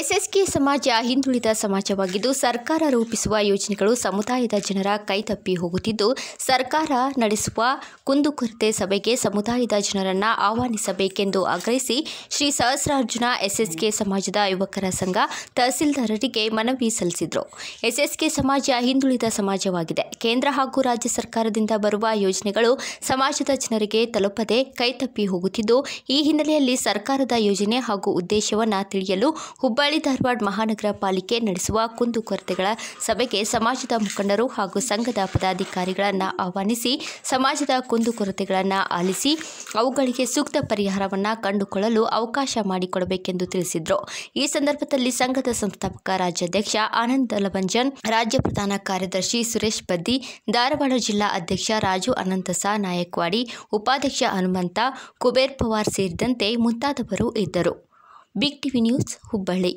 SSK ಸಮಾಜ ಹಿಂದುಳಿದ ಸಮಾಜವಾಗಿದ್ದು ಸರ್ಕಾರ ರೂಪಿಸುವ ಯೋಜನೆಗಳು ಸಮುದಾಯದ ಜನರ ಕೈತಪ್ಪಿ ಹೋಗುತ್ತಿದ್ದು ಸರ್ಕಾರ ನಡೆಸುವ ಕುಂದುಕೊರತೆ ಸಭೆಗೆ ಸಮುದಾಯದ ಜನರನ್ನು ಆಹ್ವಾನಿಸಬೇಕೆಂದು ಆಗ್ರಹಿಸಿ ಶ್ರೀ ಸಹಸ್ರಾರ್ಜುನ ಎಸ್ಎಸ್ಕೆ ಸಮಾಜದ ಯುವಕರ ಸಂಘ ತಹಸೀಲ್ದಾರರಿಗೆ ಮನವಿ ಸಲ್ಲಿಸಿದರು ಎಸ್ಎಸ್ಕೆ ಸಮಾಜ ಹಿಂದುಳಿದ ಸಮಾಜವಾಗಿದೆ ಕೇಂದ್ರ ಹಾಗೂ ರಾಜ್ಯ ಸರ್ಕಾರದಿಂದ ಬರುವ ಯೋಜನೆಗಳು ಸಮಾಜದ ಜನರಿಗೆ ತಲುಪದೆ ಕೈತಪ್ಪಿ ಹೋಗುತ್ತಿದ್ದು ಈ ಹಿನ್ನೆಲೆಯಲ್ಲಿ ಸರ್ಕಾರದ ಯೋಜನೆ ಹಾಗೂ ಉದ್ದೇಶವನ್ನು ತಿಳಿಯಲು ಹುಬ್ಬ ಹುಬ್ಬಳ್ಳಿ ಧಾರವಾಡ ಮಹಾನಗರ ಪಾಲಿಕೆ ನಡೆಸುವ ಕುಂದುಕೊರತೆಗಳ ಸಭೆಗೆ ಸಮಾಜದ ಮುಖಂಡರು ಹಾಗೂ ಸಂಘದ ಪದಾಧಿಕಾರಿಗಳನ್ನು ಆಹ್ವಾನಿಸಿ ಸಮಾಜದ ಕುಂದುಕೊರತೆಗಳನ್ನು ಆಲಿಸಿ ಅವುಗಳಿಗೆ ಸೂಕ್ತ ಪರಿಹಾರವನ್ನು ಕಂಡುಕೊಳ್ಳಲು ಅವಕಾಶ ಮಾಡಿಕೊಡಬೇಕೆಂದು ತಿಳಿಸಿದರು ಈ ಸಂದರ್ಭದಲ್ಲಿ ಸಂಘದ ಸಂಸ್ಥಾಪಕ ರಾಜ್ಯಾಧ್ಯಕ್ಷ ಆನಂದ್ ಲಭಂಜನ್ ರಾಜ್ಯ ಪ್ರಧಾನ ಕಾರ್ಯದರ್ಶಿ ಸುರೇಶ್ ಬದ್ದಿ ಧಾರವಾಡ ಜಿಲ್ಲಾ ಅಧ್ಯಕ್ಷ ರಾಜು ಅನಂತಸ ನಾಯಕ್ವಾಡಿ ಉಪಾಧ್ಯಕ್ಷ ಹನುಮಂತ ಕುಬೇರ್ ಪವಾರ್ ಸೇರಿದಂತೆ ಮುಂತಾದವರು ಇದ್ದರು ಬಿಗ್ ಟಿವಿ ನ್ಯೂಸ್ ಹುಬ್ಬಳ್ಳಿ